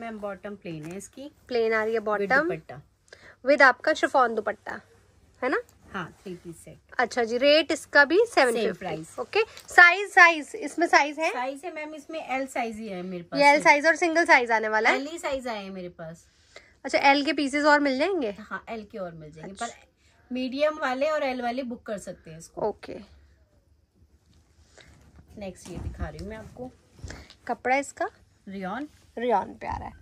मैम बॉटम प्लेन है इसकी प्लेन आ रही है बॉटम विद आपका शिफॉन दुपट्टा है ना हाँ अच्छा जी रेट इसका भी seven price okay size size इसमें साइज है साइज है मैम इसमें एल साइज ही है मेरे पास ये एल साइज और सिंगल साइज आने वाला है एल ही साइज आए हैं मेरे पास अच्छा एल के पीसेस और मिल जाएंगे हाँ एल के और मिल जाएंगे अच्छा। पर मीडियम वाले और एल वाले बुक कर सकते हैं इसको ओके नेक्स्ट ये दिखा रही हूँ मैं आपको कपड़ा इसका रियॉन रियॉन प्यारा है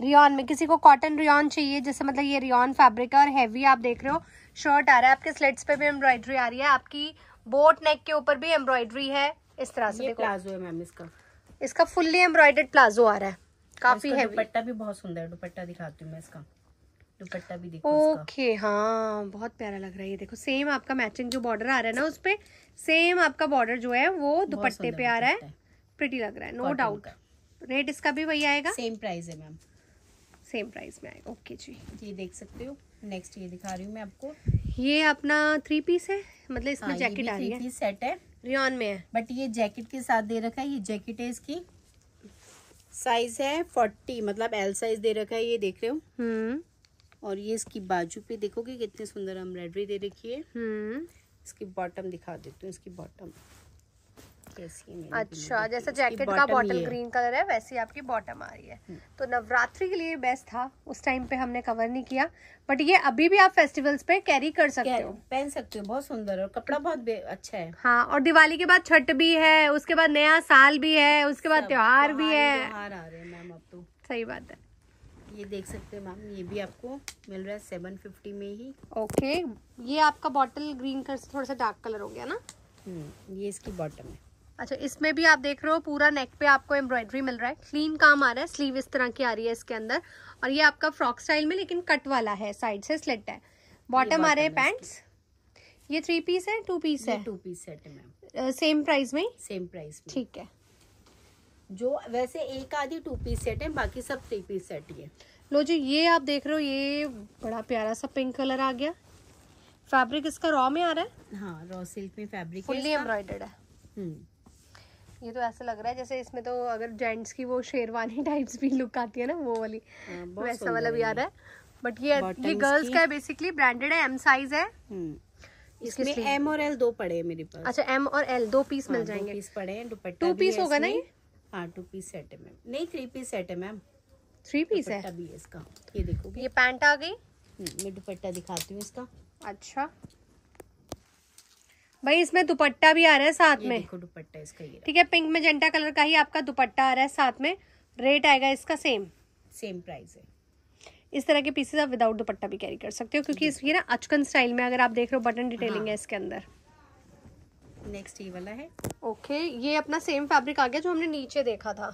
रियॉन में किसी को कॉटन रियॉन चाहिए जैसे मतलब ये रियॉन फैब्रिक है और हैवी आप देख रहे हो शर्ट आ रहा है आपके स्लेट्स पे भी एम्ब्रॉयडरी आ रही है आपकी बोट नेक के ऊपर भी एम्ब्रॉयडरी है इस तरह से प्लाजो है मैम इसका इसका फुल्ली एम्ब्रॉयडर्ड प्लाजो आ रहा है काफी है दुपट्टा भी बहुत सुंदर है दुपट्टा दिखाती हूँ मैं इसका दुपट्टा भी देखो ओके okay, हाँ बहुत प्यारा लग रहा है ये देखो सेम आपका मैचिंग जो बॉर्डर आ रहा है ना उस पे सेम आपका बॉर्डर जो है वो दुपट्टे पे आ रहा है प्रिटी लग रहा है नो डाउट रेट इसका भी वही आएगा सेम प्राइस है मैम सेम प्राइस में आएगा ओके जी ये देख सकते हो नेक्स्ट ये दिखा रही हूँ मैं आपको ये अपना थ्री पीस है मतलब इसमें हाँ, जैकेट आ रही है पीस सेट है रियॉन में है बट ये जैकेट के साथ दे रखा है ये जैकेट है इसकी साइज है फोर्टी मतलब एल साइज दे रखा है ये देख रहे हो हम्म। और ये इसकी बाजू पे देखोगे कितनी सुंदर एम्ब्रॉयडरी दे रखी है हम्म। इसकी बॉटम दिखा देती हूँ इसकी बॉटम अच्छा जैसा जैकेट का बॉटल ग्रीन कलर है वैसी आपकी बॉटम आ रही है हम्म। तो नवरात्रि के लिए बेस्ट था उस टाइम पे हमने कवर नहीं किया बट ये अभी भी आप फेस्टिवल्स पे कैरी कर सकते हो पहन सकते हो बहुत सुंदर और कपड़ा बहुत अच्छा है हाँ और दिवाली के बाद छठ भी है उसके बाद नया साल भी है उसके बाद त्योहार भी है तो। सही बात है ये देख सकते हैं मैम ये भी आपको मिल रहा है सेवन फिफ्टी में ही ओके ये आपका बॉटल ग्रीन कलर से थोड़ा सा डार्क कलर हो गया ना हम्म, ये इसकी बॉटम है अच्छा इसमें भी आप देख रहे हो पूरा नेक पे आपको एम्ब्रॉयडरी मिल रहा है क्लीन काम आ रहा है स्लीव इस तरह की आ रही है इसके अंदर और ये आपका फ्रॉक स्टाइल में लेकिन कट वाला है साइड से स्लिट है बॉटम आ रहे हैं पैंट्स ये थ्री पीस है टू पीस है टू पीस सेट है मैम सेम प्राइस में सेम प्राइस ठीक है जो वैसे एक आधी टू पीस सेट है बाकी सब थ्री पीस सेट ही है लो जी ये आप देख रहे हो ये बड़ा प्यारा सा पिंक कलर आ गया फैब्रिक इसका रॉ में आ रहा है हाँ रॉ सिल्क में फैब्रिक फुल्ली एम्ब्रॉयडर्ड है हम्म ये तो ऐसा लग रहा है जैसे इसमें तो अगर जेंट्स की वो शेरवानी टाइप्स भी लुक आती है ना वो वाली हाँ, वैसा वाला भी आ रहा है बट ये ये गर्ल्स का बेसिकली ब्रांडेड है एम साइज है हम्म। इसमें एम और एल दो पड़े हैं मेरे पास अच्छा एम और एल दो पीस मिल हाँ, जाएंगे पीस पड़े हैं दुपट्टा टू पीस होगा ना ये हाँ टू पीस सेट है मैम नहीं थ्री पीस सेट है मैम थ्री पीस है अभी इसका ये देखो ये पैंट आ गई हम्म, मैं दुपट्टा दिखाती हूँ इसका अच्छा भाई इसमें दुपट्टा भी आ रहा है साथ में देखो दुपट्टा इसका ये ठीक है पिंक जेंटा कलर का ही आपका दुपट्टा आ रहा है साथ में रेट आएगा इसका सेम सेम प्राइस है इस तरह के पीसेस आप विदाउट दुपट्टा भी कैरी कर सकते हो क्योंकि इसकी ना अचकन स्टाइल में अगर आप देख रहे हो बटन डिटेलिंग हाँ। है इसके अंदर नेक्स्ट ये वाला है ओके ये अपना सेम फैब्रिक आ गया जो हमने नीचे देखा था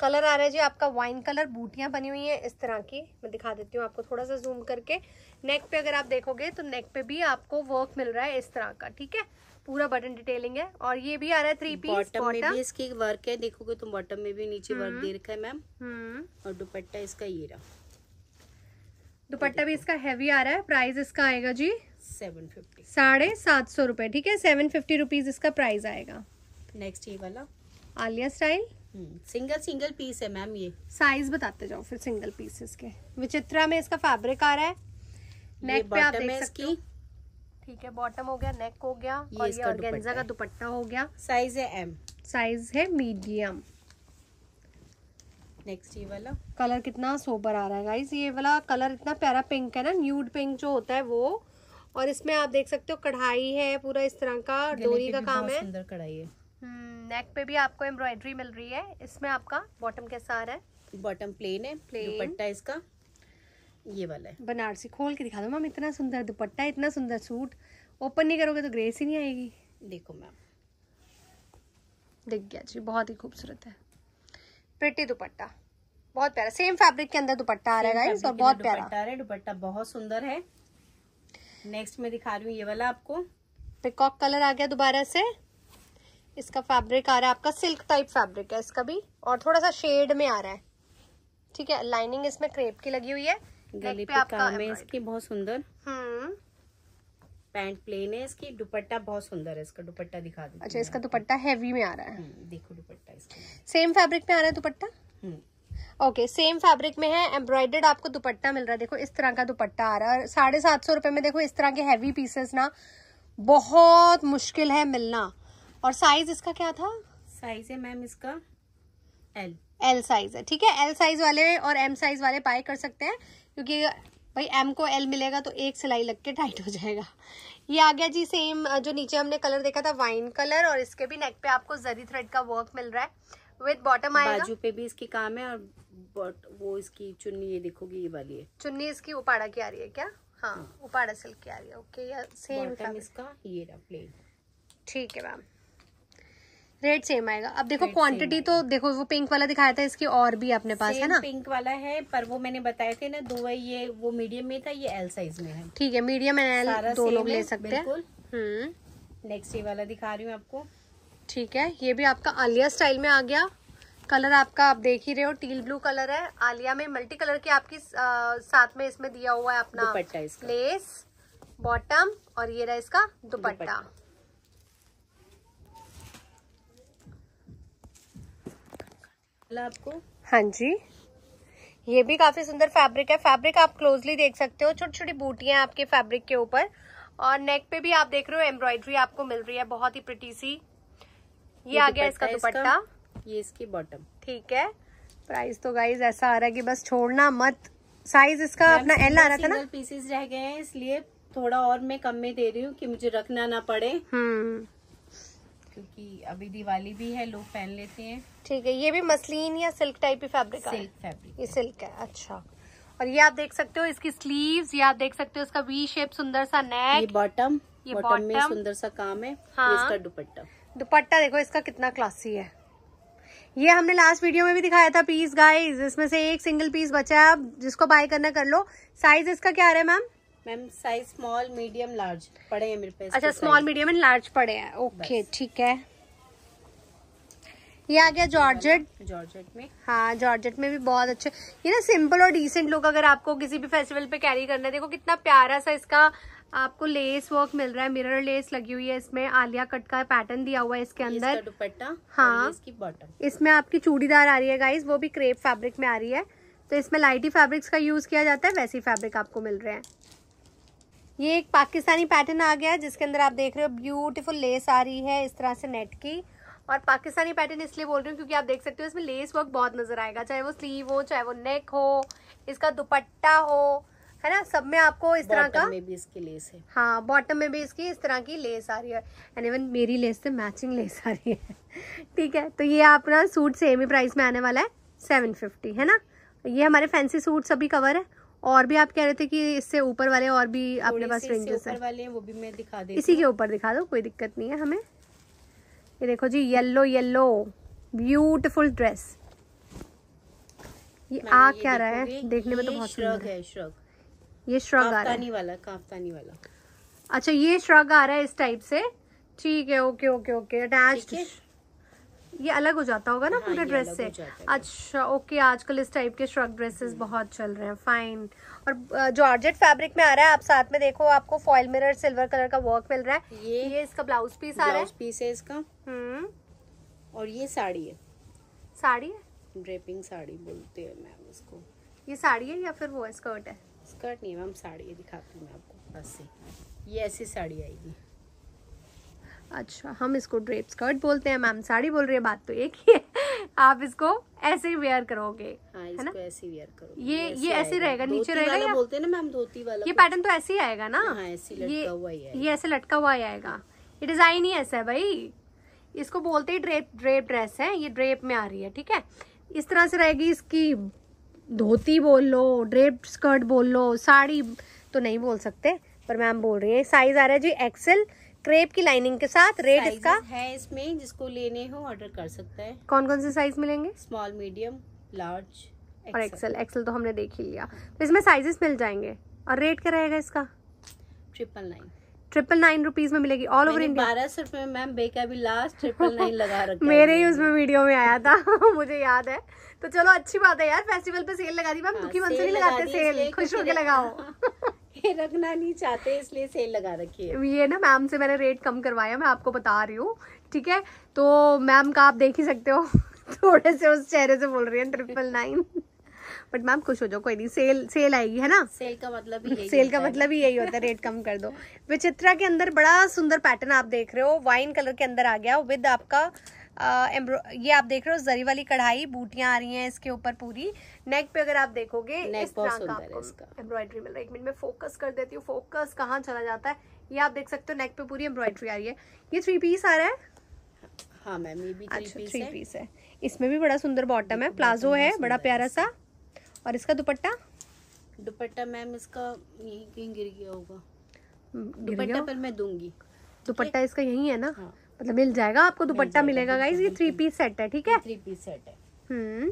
कलर आ रहा है जी आपका वाइन कलर बूटियाँ बनी हुई हैं इस तरह की मैं दिखा देती हूँ आपको थोड़ा सा जूम करके नेक पे अगर आप देखोगे तो नेक पे भी आपको वर्क मिल रहा है इस तरह का ठीक है पूरा बटन डिटेलिंग है और ये भी आ रहा है थ्री पीस बॉटम में भी इसकी वर्क है देखोगे तो बॉटम में भी नीचे वर्क हम्म, दे रखा है मैम हम्म। और दुपट्टा इसका ये रहा दुपट्टा भी इसका हैवी आ रहा है प्राइस इसका आएगा जी सेवन फिफ्टी साढ़े सात सौ रुपए ठीक है सेवन फिफ्टी रुपीज़ इसका प्राइस आएगा नेक्स्ट ये वाला Alia style single single piece है मैम ये साइज बताते जाओ फिर सिंगल पीसेस के विचित्रा में इसका फैब्रिक आ रहा है नेक पे आप देख सकते ठीक है बॉटम हो गया नेक हो गया ये और ये ऑर्गेन्जा का दुपट्टा हो गया साइज है एम साइज है मीडियम नेक्स्ट ये वाला कलर कितना सोबर आ रहा है गाइस ये वाला कलर इतना प्यारा पिंक है ना न्यूड पिंक जो होता है वो और इसमें आप देख सकते हो कढ़ाई है पूरा इस तरह का डोरी का काम है सुंदर कढ़ाई है नेक हम्म, पे भी आपको एम्ब्रॉयडरी मिल रही है इसमें आपका बॉटम कैसा आ रहा है बॉटम प्लेन है प्लेन दुपट्टा इसका ये वाला है बनारसी खोल के दिखा दो मैम इतना सुंदर दुपट्टा इतना सुंदर सूट ओपन नहीं करोगे तो ग्रेस ही नहीं आएगी देखो मैम दिख गया जी बहुत ही खूबसूरत है प्रिटी दुपट्टा बहुत प्यारा सेम फैब्रिक के अंदर दुपट्टा आ रहा है और बहुत प्यारा आ रहा है दुपट्टा बहुत सुंदर है नेक्स्ट में दिखा रही हूँ ये वाला आपको पिकॉक कलर आ गया दोबारा से इसका फैब्रिक आ रहा है आपका सिल्क टाइप फैब्रिक है इसका भी और थोड़ा सा शेड में आ रहा है ठीक है लाइनिंग इसमें क्रेप की लगी हुई है गली पे आपका काम है इसकी बहुत सुंदर हम्म पैंट प्लेन है इसकी दुपट्टा बहुत सुंदर है इसका दुपट्टा दिखा दो अच्छा इसका दुपट्टा हैवी में आ रहा है हम्म, देखो दुपट्टा इसका सेम फैब्रिक में आ रहा है दुपट्टा ओके सेम फैब्रिक में है एम्ब्रॉयडर्ड आपको दुपट्टा मिल रहा है देखो इस तरह का दुपट्टा आ रहा है साढ़े सात सौ रुपए में देखो इस तरह के हैवी पीसेस ना बहुत मुश्किल है मिलना और साइज इसका क्या था साइज है मैम इसका एल एल साइज है ठीक है एल साइज वाले और एम साइज वाले पाए कर सकते हैं क्योंकि भाई एम को एल मिलेगा तो एक सिलाई लग के टाइट हो जाएगा ये आ गया जी सेम जो नीचे हमने कलर देखा था वाइन कलर और इसके भी नेक पे आपको जरी थ्रेड का वर्क मिल रहा है विद बॉटम आएगा बाजू पे भी इसकी काम है और बॉट वो इसकी चुन्नी ये देखोगी ये वाली है चुन्नी इसकी उपाड़ा की आ रही है क्या हाँ, हाँ। उपाड़ा सिल्क की आ रही है ओके सेम इसका ये प्लेन ठीक है मैम रेट सेम आएगा अब देखो क्वांटिटी तो देखो वो पिंक वाला दिखाया था इसकी और भी अपने पास है ना पिंक वाला है पर वो मैंने बताया थे ना दो ये वो मीडियम में था ये एल साइज में है ठीक है मीडियम एंड एल दो लोग ले सकते हैं नेक्स्ट हम्म। ये वाला दिखा रही हूँ आपको ठीक है ये भी आपका आलिया स्टाइल में आ गया कलर आपका आप देख ही रहे हो टील ब्लू कलर है आलिया में मल्टी कलर की आपकी आ, साथ में इसमें दिया हुआ है अपना लेस बॉटम और ये रहा इसका दुपट्टा निकला आपको हाँ जी ये भी काफी सुंदर फैब्रिक है फैब्रिक आप क्लोजली देख सकते हो छोटी छोटी बूटियां आपके फैब्रिक के ऊपर और नेक पे भी आप देख रहे हो एम्ब्रॉयडरी आपको मिल रही है बहुत ही प्रिटी सी ये आ गया इसका दुपट्टा ये इसकी बॉटम ठीक है प्राइस तो गाइज ऐसा आ रहा है कि बस छोड़ना मत साइज इसका अपना एल आ रहा था ना पीसेस रह गए हैं इसलिए थोड़ा और मैं कम में दे रही हूँ कि मुझे रखना ना पड़े हम्म। क्योंकि अभी दिवाली भी है लोग पहन लेते हैं ठीक है ये भी मसलिन या सिल्क टाइप की फैब्रिक सिल्क ये सिल्क है अच्छा और ये आप देख सकते हो इसकी स्लीव्स ये आप देख सकते हो इसका वी शेप सुंदर सा नेक ये बॉटम ये बॉटम में सुंदर सा काम है हाँ इसका दुपट्टा दुपट्टा देखो इसका कितना क्लासी है ये हमने लास्ट वीडियो में भी दिखाया था पीस गाइस इसमें से एक सिंगल पीस बचा है आप जिसको बाय करना कर लो साइज इसका क्या रहा है ma'am ma'am size small medium large पड़े हैं मेरे पास अच्छा स्मॉल मीडियम एंड लार्ज पड़े हैं ओके ठीक है ये आ गया जॉर्जेट जॉर्जेट में हाँ जॉर्जेट में भी बहुत अच्छे ये ना सिंपल और डिसेंट लुक अगर आपको किसी भी फेस्टिवल पे कैरी करना है देखो कितना प्यारा सा इसका आपको लेस वर्क मिल रहा है मिरर लेस लगी हुई है इसमें आलिया कट का पैटर्न दिया हुआ है इसके अंदर दुपट्टा हाँ इसकी बॉटम इसमें आपकी चूड़ीदार आ रही है गाइस वो भी क्रेप फेब्रिक में आ रही है तो इसमें लाइटी फेब्रिक्स का यूज किया जाता है वैसी फेब्रिक आपको मिल रहे हैं ये एक पाकिस्तानी पैटर्न आ गया है जिसके अंदर आप देख रहे हो ब्यूटीफुल लेस आ रही है इस तरह से नेट की और पाकिस्तानी पैटर्न इसलिए बोल रही हूँ क्योंकि आप देख सकते हो इसमें लेस वर्क बहुत नजर आएगा चाहे वो स्लीव हो चाहे वो नेक हो इसका दुपट्टा हो है ना सब में आपको इस तरह का में भी इसकी लेस है हाँ बॉटम में भी इसकी इस तरह की लेस आ रही है एंड इवन मेरी लेस से मैचिंग लेस आ रही है ठीक है तो ये अपना सूट सेम ही प्राइस में आने वाला है सेवन फिफ्टी है ना ये हमारे फैंसी सूट सभी कवर है और भी आप कह रहे थे कि इससे ऊपर वाले और भी आपके पास रेंजेस हैं वाले वो भी मैं दिखा देती इसी के ऊपर दिखा दो कोई दिक्कत नहीं है हमें ये देखो जी येलो येलो ब्यूटिफुल ड्रेस ये आ क्या रहा है देखने में तो बहुत श्रग है श्रग ये श्रग आ रहा है वाला वाला अच्छा ये श्रग आ रहा है इस टाइप से ठीक है ओके ओके ओके अटैच ये अलग हो जाता होगा ना हाँ, पूरे ड्रेस से अच्छा ओके आजकल इस टाइप के श्रग ड्रेसेस बहुत चल रहे हैं फाइन और जॉर्जेट फैब्रिक में आ रहा है आप साथ में देखो आपको फॉइल मिरर सिल्वर कलर का वर्क मिल रहा है ये ये इसका ब्लाउज पीस आ रहा है पीस है इसका हम्म और ये साड़ी है साड़ी है ड्रेपिंग साड़ी बोलते है मैम इसको ये साड़ी है या फिर वो स्कर्ट है स्कर्ट नहीं मैम साड़ी दिखाती हूँ मैं आपको ये ऐसी साड़ी आएगी अच्छा हम इसको ड्रेप स्कर्ट बोलते हैं मैम साड़ी बोल रही है बात तो एक ही है आप इसको ऐसे वेयर करोगे हाँ, है ना ऐसे वेयर करोगे ये ये ऐसे रहेगा नीचे रहेगा या बोलते हैं ना मैम धोती वाला ये पैटर्न तो-, तो ऐसे ही आएगा ना हाँ, ऐसे लटका हुआ ये ऐसे लटका हुआ ही आएगा ये डिजाइन ही ऐसा है भाई इसको बोलते ही ड्रेप ड्रेप ड्रेस है ये ड्रेप में आ रही है ठीक है इस तरह से रहेगी इसकी धोती बोल लो ड्रेप स्कर्ट बोल लो साड़ी तो नहीं बोल सकते पर मैम बोल रही है साइज आ रहा है जी एक्सेल क्रेप की लाइनिंग के साथ रेट इसका है इसमें जिसको लेने हो ऑर्डर कर सकता है कौन कौन से साइज मिलेंगे स्मॉल मीडियम लार्ज और एक्सेल एक्सेल तो हमने देख ही लिया तो इसमें साइजेस मिल जाएंगे और रेट क्या रहेगा इसका triple nine triple nine rupees में मिलेगी ऑल ओवर इंडिया बारह सौ रुपए मैम बेका भी लास्ट ट्रिपल नाइन लगा रखा मेरे ही उसमें वीडियो में आया था मुझे याद है तो चलो अच्छी बात है यार फेस्टिवल पे सेल लगा दी मैम हाँ, दुखी मन से नहीं लगाते सेल खुश होकर लगाओ ये रखना नहीं चाहते इसलिए सेल लगा रखी है ये ना मैम से मैंने रेट कम करवाया मैं आपको बता रही हूँ ठीक है तो मैम का आप देख ही सकते हो थोड़े से उस चेहरे से बोल रही है ट्रिपल नाइन बट मैम खुश हो जाओ कोई नहीं सेल सेल आएगी है ना सेल का मतलब ही सेल का मतलब ही यही होता है रेट कम कर दो विचित्रा के अंदर बड़ा सुंदर पैटर्न आप देख रहे हो वाइन कलर के अंदर आ गया विद आपका एम्ब्रो ये आप देख रहे हो जरी वाली कढ़ाई बूटियां आ रही हैं इसके ऊपर पूरी नेक पे अगर आप देखोगे इस तरह का आपको एम्ब्रॉयडरी मिल रहा है एक मिनट फोकस कर देती हूँ फोकस कहाँ चला जाता है ये आप देख सकते हो नेक पे पूरी एम्ब्रॉयडरी आ रही है ये थ्री पीस आ रहा है हाँ मैम ये भी अच्छा थ्री पीस है इसमें भी बड़ा सुंदर बॉटम है प्लाजो है बड़ा प्यारा सा और इसका दुपट्टा दुपट्टा मैम इसका यहीं कहीं गिर गया होगा दुपट्टा पर मैं दूंगी दुपट्टा इसका यही है ना हाँ। मतलब मिल जाएगा आपको दुपट्टा मिलेगा गाइज ये थ्री पीस सेट है ठीक है थ्री पीस सेट है हम्म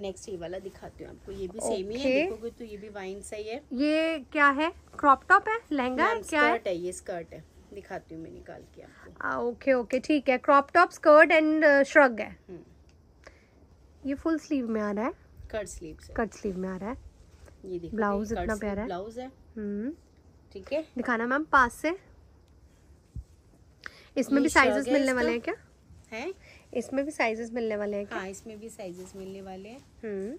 नेक्स्ट ये वाला दिखाती हूँ आपको ये भी सेम ही है देखोगे तो ये भी वाइन सही है ये क्या है क्रॉप टॉप है लहंगा क्या है? है ये स्कर्ट है दिखाती हूँ मैं निकाल के आपको ओके ओके ठीक है crop top skirt and shrug है हम्म। ये फुल स्लीव में आ रहा है कट स्लीव कट स्लीव में आ रहा है ये ब्लाउज इतना प्यारा है ब्लाउज है हम्म। ठीक है दिखाना मैम पास से इसमें भी साइजेस मिलने वाले हैं क्या है हाँ, इसमें भी साइजेस मिलने वाले हैं क्या इसमें भी साइजेस मिलने वाले हैं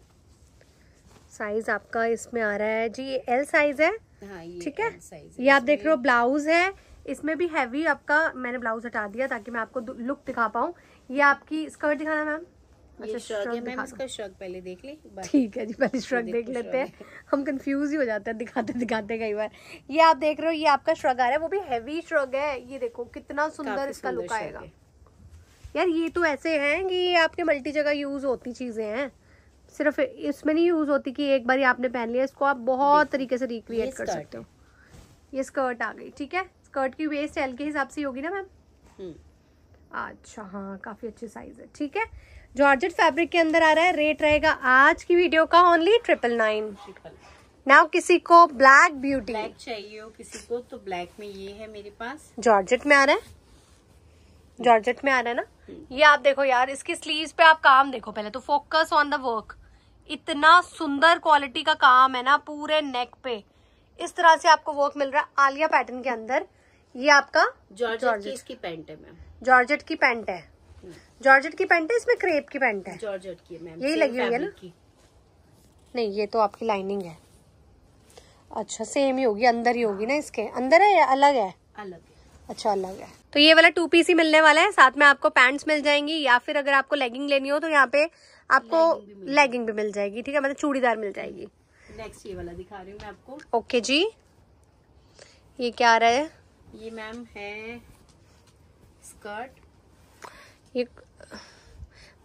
साइज आपका इसमें आ रहा है जी ये एल साइज है हाँ, ठीक है ये आप देख रहे हो ब्लाउज है इसमें भी हैवी आपका मैंने ब्लाउज हटा दिया ताकि मैं आपको लुक दिखा पाऊँ ये आपकी स्कर्ट दिखाना मैम अच्छा, ठीक है जी पहले श्रग देख लेते हैं हम कंफ्यूज ही हो जाते हैं दिखाते दिखाते कई बार ये आप देख रहे हो ये आपका श्रग आ रहा है वो भी हैवी श्रग है ये देखो कितना सुंदर इसका लुक आएगा यार ये तो ऐसे हैं कि ये आपके मल्टी जगह यूज होती चीजें हैं सिर्फ इसमें नहीं यूज होती कि एक बार आपने पहन लिया इसको आप बहुत तरीके से रिक्रिएट कर सकते हो ये स्कर्ट आ गई ठीक है स्कर्ट की वेस्ट एल के हिसाब से होगी ना मैम हम्म। अच्छा हाँ काफी अच्छी साइज है ठीक है जॉर्जेट फैब्रिक के अंदर आ रहा है रेट रहेगा आज की वीडियो का ओनली ट्रिपल नाइन नाउ किसी को ब्लैक ब्यूटी ब्लैक चाहिए हो किसी को तो ब्लैक में ये है मेरे पास जॉर्जेट में आ रहा है जॉर्जेट में आ रहा है ना हम्म। ये आप देखो यार इसकी स्लीव पे आप काम देखो पहले तो फोकस ऑन द वर्क इतना सुंदर क्वालिटी का काम है ना पूरे नेक पे इस तरह से आपको वर्क मिल रहा है आलिया पैटर्न के अंदर ये आपका जॉर्जेट की पैंट है मैम जॉर्जेट की पैंट है जॉर्जेट की पैंट है इसमें क्रेप की पैंट है जॉर्जेट की मैम यही लगी हुई है ना नहीं ये तो आपकी लाइनिंग है अच्छा सेम ही होगी अंदर ही होगी ना इसके अंदर है या अलग है अलग अच्छा अलग है तो ये वाला टू पीस ही मिलने वाला है साथ में आपको पैंट्स मिल जाएंगी या फिर अगर आपको लेगिंग लेनी हो तो यहाँ पे आपको लेगिंग भी, मिल जाएगी ठीक है मतलब चूड़ीदार मिल जाएगी नेक्स्ट ये वाला दिखा रही हूँ मैं आपको ओके जी ये क्या आ रहा है ये मैम है स्कर्ट ये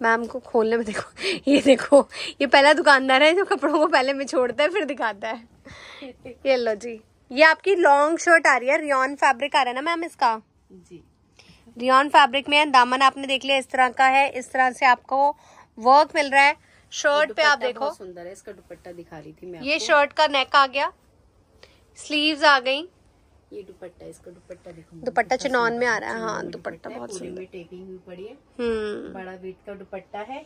मैम को खोलने में देखो ये देखो ये पहला दुकानदार है जो कपड़ों को पहले में छोड़ता है फिर दिखाता है ये लो जी ये आपकी लॉन्ग शर्ट आ रही है रियॉन फैब्रिक आ रहा है ना मैम इसका जी रियॉन फैब्रिक में है दामन आपने देख लिया इस तरह का है इस तरह से आपको वर्क मिल रहा है शर्ट पे आप देखो सुंदर है इसका दुपट्टा दिखा रही थी मैं ये शर्ट का नेक आ गया स्लीव्स आ गई ये दुपट्टा इसका दुपट्टा देखो दुपट्टा चुनौन में आ रहा है हाँ दुपट्टा बहुत सुंदर टेकिंग भी बड़ी है हम्म। बड़ा वेट का दुपट्टा है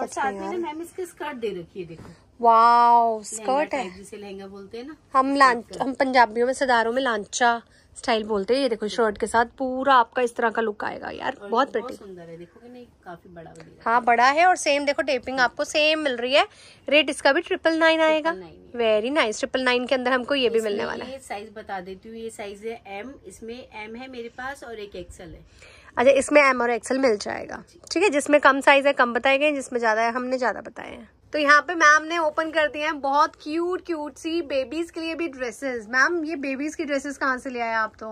और साथ में ना मैम इसके स्कर्ट दे रखी है देखो वाओ स्कर्ट है जिसे लहंगा बोलते हैं ना हम लांच हम पंजाबियों में सदारों में लांचा स्टाइल बोलते हैं ये देखो शर्ट के साथ पूरा आपका इस तरह का लुक आएगा यार बहुत प्रिटी सुंदर है कि नहीं काफी बड़ा हाँ बड़ा है और सेम देखो टेपिंग आपको सेम मिल रही है रेट इसका भी ट्रिपल नाइन आएगा वेरी नाइस ट्रिपल नाइन के अंदर हमको ये भी मिलने वाला है साइज बता देती हूँ ये साइज है एम इसमें एम है मेरे पास और एक एक्सल है अच्छा इसमें एम और एक्सल मिल जाएगा ठीक है जिसमें कम साइज है कम बताए गए जिसमें ज्यादा है हमने ज्यादा बताए हैं तो यहाँ पे मैम ने ओपन कर दिया है बहुत क्यूट क्यूट सी बेबीज के लिए भी ड्रेसेस मैम ये बेबीज की ड्रेसेस कहाँ से ले आए आप तो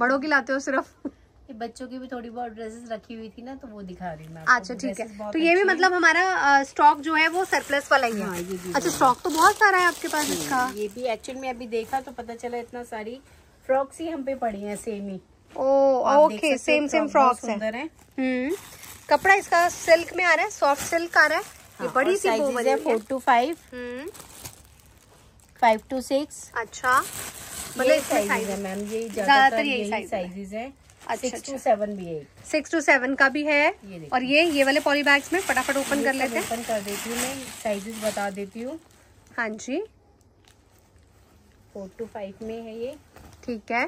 बड़ों की लाते हो सिर्फ बच्चों की भी थोड़ी बहुत ड्रेसेस रखी हुई थी ना तो वो दिखा रही मैं अच्छा ठीक है तो ये भी मतलब हमारा स्टॉक जो है वो सरप्लस वाला ही है हाँ, ये अच्छा स्टॉक तो बहुत सारा है आपके पास हाँ, इसका ये भी एक्चुअल में अभी देखा तो पता चला इतना सारी फ्रॉक्स ही हम पे पड़ी है सेम ही ओके सेम सेम फ्रॉक्स है कपड़ा इसका सिल्क में आ रहा है सॉफ्ट सिल्क आ रहा है हाँ, ये बड़ी सी साइजेस है फोर टू फाइव हम्म। फाइव टू सिक्स अच्छा मतलब ये अच्छा, अच्छा। का भी है ये और ये ये वाले पॉली बैग्स में फटाफट ओपन कर लेते हैं ओपन कर देती हूँ मैं साइजेस बता देती हूँ हाँ जी फोर टू फाइव में है ये ठीक है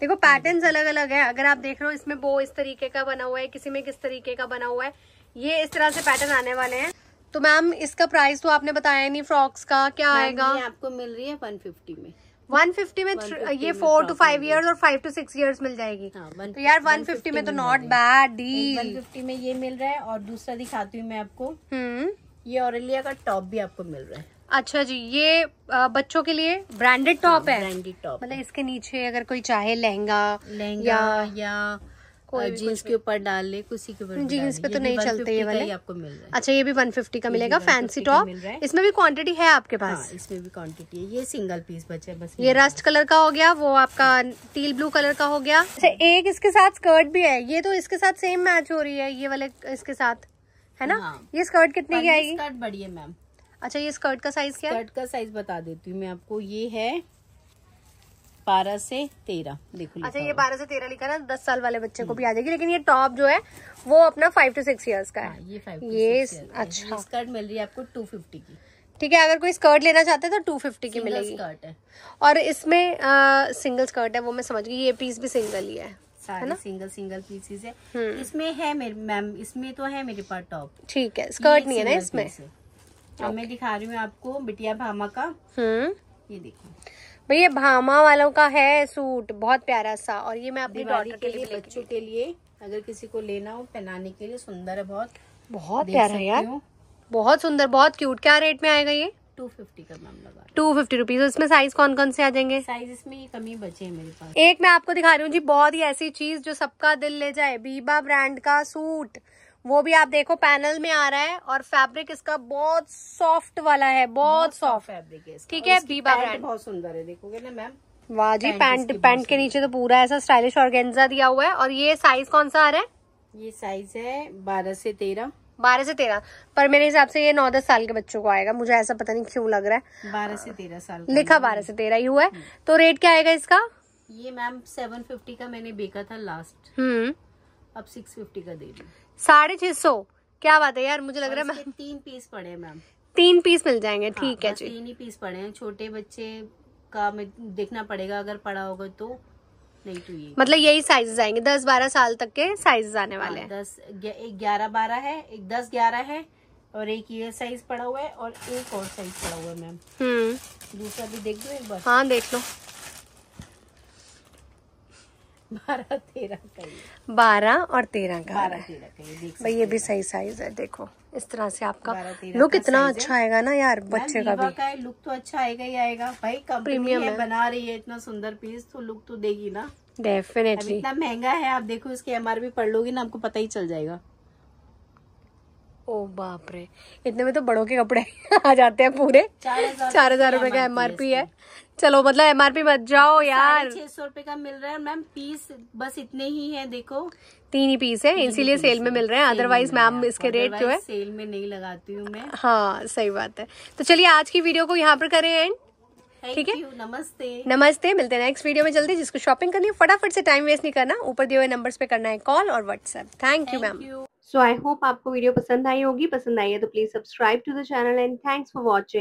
देखो पैटर्न्स अलग अलग है अगर आप देख रहे हो इसमें वो इस तरीके का बना हुआ है किसी में किस तरीके का बना हुआ है ये इस तरह से पैटर्न आने वाले हैं तो मैम इसका प्राइस तो आपने बताया नहीं फ्रॉक्स का क्या आएगा आपको मिल रही है 150 में 150 में 150 ये फोर टू फाइव इयर्स और फाइव टू सिक्स इयर्स मिल जाएगी हाँ, तो यार 150, 150 में तो नॉट बैड डी 150 में ये मिल रहा है और दूसरा दिखाती हूँ मैं आपको हम्म। ये और का टॉप भी आपको मिल रहा है अच्छा जी ये बच्चों के लिए ब्रांडेड हाँ, टॉप है ब्रांडेड टॉप मतलब इसके नीचे अगर कोई चाहे लहंगा लहंगा या जीन्स के ऊपर डाल ले के ऊपर जीन्स पे तो नहीं चलते ये वाले आपको मिल रहा है अच्छा ये भी 150 का मिलेगा फैंसी टॉप इसमें भी क्वांटिटी है आपके हाँ, पास इसमें भी क्वांटिटी है ये सिंगल पीस बचे बस ये रस्ट कलर का हो गया वो आपका टील ब्लू कलर का हो गया अच्छा एक इसके साथ स्कर्ट भी है ये तो इसके साथ सेम मैच हो रही है ये वाले इसके साथ है ना हाँ। ये स्कर्ट कितने की आएगी स्कर्ट बड़ी है मैम अच्छा ये स्कर्ट का साइज क्या स्कर्ट का साइज बता देती हूँ मैं आपको ये है बारह से तेरह देखो अच्छा ये बारह से तेरह लिखा ना दस साल वाले बच्चे को भी आ जाएगी लेकिन ये टॉप जो है वो अपना फाइव टू सिक्स ईयर्स का है हाँ, ये अच्छा स्कर्ट मिल रही है आपको टू फिफ्टी की ठीक है अगर कोई स्कर्ट लेना चाहते हैं तो टू फिफ्टी की मिलेगी स्कर्ट है और इसमें आ, सिंगल स्कर्ट है वो मैं समझ गई ये पीस भी सिंगल ही है सारे सिंगल सिंगल पीसेस है हम्म। इसमें है मैम इसमें तो है मेरे पास टॉप ठीक है स्कर्ट नहीं है ना इसमें अब मैं दिखा रही हूँ आपको बिटिया भामा का हम्म। ये देखो भैया भामा वालों का है सूट बहुत प्यारा सा और ये मैं अपनी डॉटर के लिए बच्चों के लिए अगर किसी को लेना हो पहनाने के लिए सुंदर है बहुत बहुत प्यारा है यार बहुत सुंदर बहुत क्यूट क्या रेट में आएगा ये टू फिफ्टी का ma'am two fifty rupees size कौन कौन से आ जाएंगे साइज इसमें ये कमी बचे हैं मेरे पास एक मैं आपको दिखा रही हूँ जी बहुत ही ऐसी चीज जो सबका दिल ले जाए बीबा ब्रांड का सूट वो भी आप देखो पैनल में आ रहा है और फैब्रिक इसका बहुत सॉफ्ट वाला है बहुत सॉफ्ट फैब्रिक है ठीक है बीबा ब्रांड बहुत सुंदर है देखोगे ना मैम वाह जी पैंट पैंट के नीचे तो पूरा ऐसा स्टाइलिश ऑर्गेन्जा दिया हुआ है और ये साइज कौन सा आ रहा है ये साइज है बारह से तेरह बारह से तेरह पर मेरे हिसाब से ये नौ दस साल के बच्चों को आएगा मुझे ऐसा पता नहीं क्यों लग रहा है बारह से तेरह साल लिखा बारह से तेरह ही हुआ है हम्म। तो रेट क्या आएगा इसका ये मैम सेवन फिफ्टी का मैंने बेका था लास्ट हम्म अब सिक्स फिफ्टी का दे दी साढ़े छह सौ क्या बात है यार मुझे लग रहा है मैं... तीन पीस पड़े मैम तीन पीस मिल जाएंगे हाँ, ठीक हाँ, है तीन ही पीस पड़े हैं छोटे बच्चे का देखना पड़ेगा अगर पड़ा होगा तो नहीं तो ये मतलब यही साइज आएंगे दस बारह साल तक के साइज आने हाँ, वाले हैं दस एक ग्यारह बारह है एक दस ग्यारह है और एक ये साइज पड़ा हुआ है और एक और साइज पड़ा हुआ है मैम हम्म। दूसरा भी देख दो एक बार हाँ देख लो बारह तेरह का बारह और तेरह का बारह तेरह का भाई ये भी सही साइज है देखो इस तरह से आपका लुक इतना अच्छा आएगा ना यार बच्चे का भी का लुक तो अच्छा आएगा ही आएगा भाई प्रीमियम है बना रही है इतना सुंदर पीस तो लुक तो देगी ना डेफिनेटली इतना महंगा है आप देखो इसके एमआरपी पढ़ लोगे ना आपको पता ही चल जाएगा ओ बाप रे इतने में तो बड़ों के कपड़े आ जाते हैं पूरे चार हजार रुपए का एमआरपी है चलो मतलब एमआरपी मत जाओ यार छह सौ रूपये का मिल रहा है मैम पीस बस इतने ही है देखो तीन ही पीस है इसीलिए सेल में मिल रहे हैं अदरवाइज मैम इसके रेट जो है सेल में नहीं लगाती हूँ मैं हाँ सही बात है तो चलिए आज की वीडियो को यहाँ पर करें एंड ठीक है नमस्ते नमस्ते मिलते हैं नेक्स्ट वीडियो में जल्दी जिसको शॉपिंग करनी है फटाफट से टाइम वेस्ट नहीं करना ऊपर दिए हुए नंबर्स पे करना है कॉल और WhatsApp thank you ma'am so I hope आपको वीडियो पसंद आई होगी पसंद आई है तो please subscribe to the channel and thanks for watching